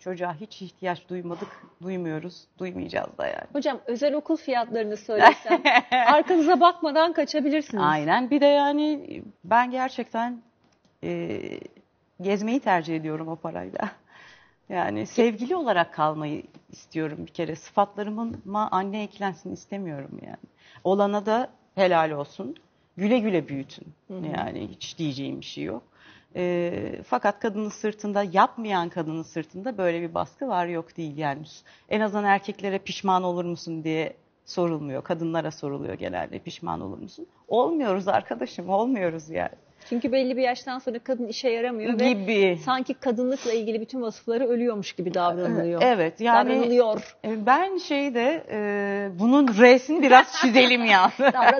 çocuğa hiç ihtiyaç duymadık, duymuyoruz, duymayacağız da yani. Hocam özel okul fiyatlarını söylesem arkanıza bakmadan kaçabilirsiniz. Aynen bir de yani ben gerçekten e, gezmeyi tercih ediyorum o parayla. Yani sevgili olarak kalmayı istiyorum bir kere. Sıfatlarımın ma anne eklensin istemiyorum yani. Olana da helal olsun güle güle büyütün. Yani hiç diyeceğim bir şey yok. E, fakat kadının sırtında yapmayan kadının sırtında böyle bir baskı var yok değil yani. En azından erkeklere pişman olur musun diye sorulmuyor. Kadınlara soruluyor genelde pişman olur musun? Olmuyoruz arkadaşım olmuyoruz yani. Çünkü belli bir yaştan sonra kadın işe yaramıyor gibi. ve sanki kadınlıkla ilgili bütün vasıfları ölüyormuş gibi davranılıyor. Evet yani davranılıyor. E, ben şeyde e, bunun resini biraz çizelim yani.